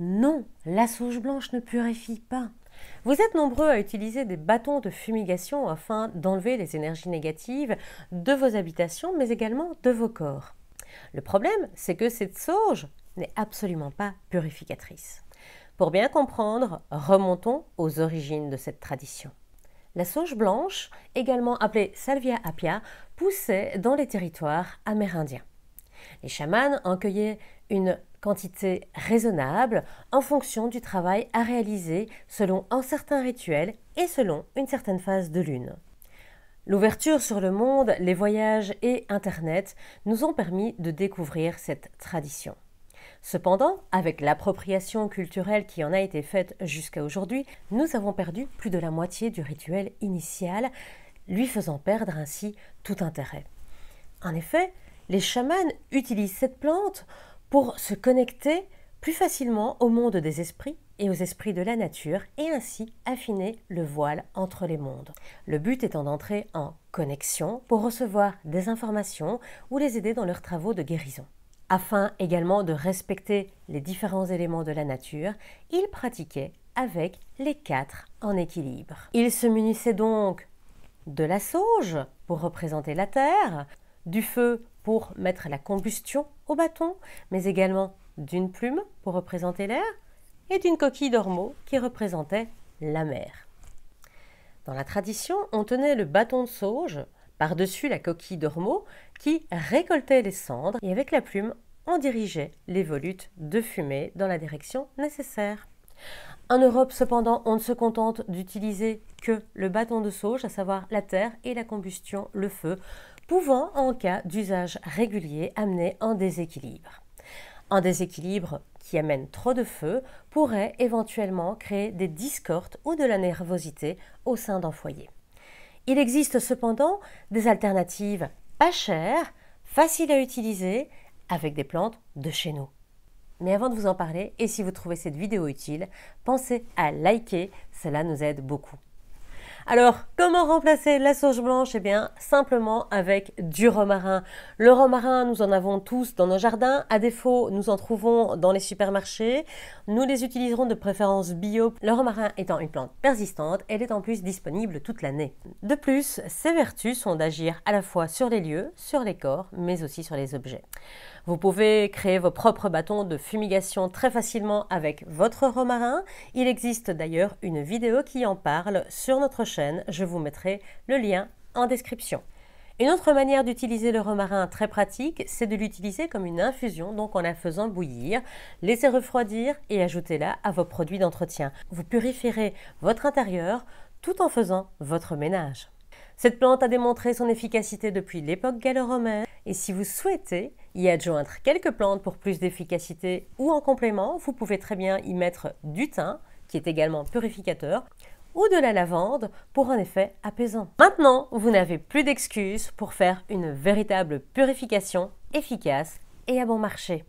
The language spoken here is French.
Non, la sauge blanche ne purifie pas. Vous êtes nombreux à utiliser des bâtons de fumigation afin d'enlever les énergies négatives de vos habitations, mais également de vos corps. Le problème, c'est que cette sauge n'est absolument pas purificatrice. Pour bien comprendre, remontons aux origines de cette tradition. La sauge blanche, également appelée salvia apia, poussait dans les territoires amérindiens. Les chamans en cueillaient une quantité raisonnable en fonction du travail à réaliser selon un certain rituel et selon une certaine phase de lune. L'ouverture sur le monde, les voyages et Internet nous ont permis de découvrir cette tradition. Cependant, avec l'appropriation culturelle qui en a été faite jusqu'à aujourd'hui, nous avons perdu plus de la moitié du rituel initial, lui faisant perdre ainsi tout intérêt. En effet, les chamans utilisent cette plante pour se connecter plus facilement au monde des esprits et aux esprits de la nature et ainsi affiner le voile entre les mondes. Le but étant d'entrer en connexion pour recevoir des informations ou les aider dans leurs travaux de guérison. Afin également de respecter les différents éléments de la nature, ils pratiquaient avec les quatre en équilibre. Ils se munissaient donc de la sauge pour représenter la terre, du feu pour mettre la combustion au bâton, mais également d'une plume pour représenter l'air et d'une coquille d'ormeau qui représentait la mer. Dans la tradition, on tenait le bâton de sauge par-dessus la coquille d'ormeau qui récoltait les cendres et avec la plume, on dirigeait les volutes de fumée dans la direction nécessaire. En Europe, cependant, on ne se contente d'utiliser que le bâton de sauge, à savoir la terre et la combustion, le feu, pouvant, en cas d'usage régulier, amener un déséquilibre. Un déséquilibre qui amène trop de feu pourrait éventuellement créer des discordes ou de la nervosité au sein d'un foyer. Il existe cependant des alternatives pas chères, faciles à utiliser, avec des plantes de chez nous. Mais avant de vous en parler, et si vous trouvez cette vidéo utile, pensez à liker, cela nous aide beaucoup. Alors, comment remplacer la sauge blanche Eh bien, simplement avec du romarin. Le romarin, nous en avons tous dans nos jardins. À défaut, nous en trouvons dans les supermarchés. Nous les utiliserons de préférence bio. Le romarin étant une plante persistante, elle est en plus disponible toute l'année. De plus, ses vertus sont d'agir à la fois sur les lieux, sur les corps, mais aussi sur les objets. Vous pouvez créer vos propres bâtons de fumigation très facilement avec votre romarin. Il existe d'ailleurs une vidéo qui en parle sur notre chaîne je vous mettrai le lien en description. Une autre manière d'utiliser le romarin très pratique, c'est de l'utiliser comme une infusion, donc en la faisant bouillir. Laissez refroidir et ajoutez-la à vos produits d'entretien. Vous purifierez votre intérieur tout en faisant votre ménage. Cette plante a démontré son efficacité depuis l'époque gallo-romaine et si vous souhaitez y adjoindre quelques plantes pour plus d'efficacité ou en complément, vous pouvez très bien y mettre du thym qui est également purificateur ou de la lavande pour un effet apaisant. Maintenant, vous n'avez plus d'excuses pour faire une véritable purification efficace et à bon marché.